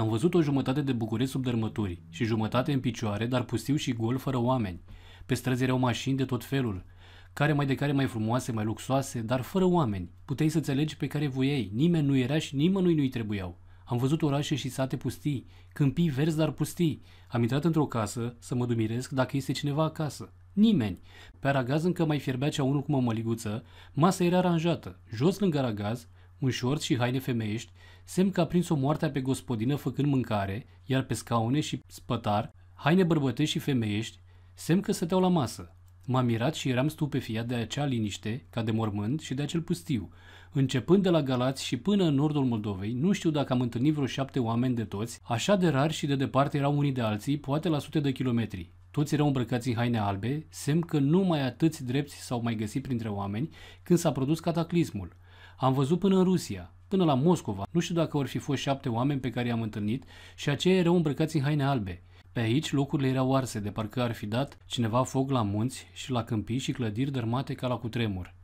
Am văzut o jumătate de București sub dărmături și jumătate în picioare, dar pustiu și gol fără oameni. Pe străzi erau mașini de tot felul, care mai de care mai frumoase, mai luxoase, dar fără oameni. Puteai să-ți alegi pe care voiai, nimeni nu era și nimănui nu-i trebuiau. Am văzut orașe și sate pustii, câmpii verzi, dar pustii. Am intrat într-o casă să mă dumiresc dacă este cineva acasă. Nimeni. Pe aragaz încă mai fierbea cea unul cu mămăliguță, masa era aranjată. Jos lângă aragaz, un șorț și haine femeiești, semn că a prins-o moartea pe gospodină făcând mâncare, iar pe scaune și spătar, haine bărbătești și femeiești, semn că stăteau la masă. M-am mirat și eram stupefiat de acea liniște, ca de mormânt și de acel pustiu. Începând de la Galați și până în nordul Moldovei, nu știu dacă am întâlnit vreo șapte oameni de toți, așa de rar și de departe erau unii de alții, poate la sute de kilometri. Toți erau îmbrăcați în haine albe, semn că numai atâți drepți s-au mai găsit printre oameni când s-a produs cataclismul – am văzut până în Rusia, până la Moscova. Nu știu dacă or fi fost șapte oameni pe care i-am întâlnit și aceia erau îmbrăcați în haine albe. Pe aici locurile erau arse, de parcă ar fi dat cineva foc la munți și la câmpii și clădiri dărmate ca la cutremur.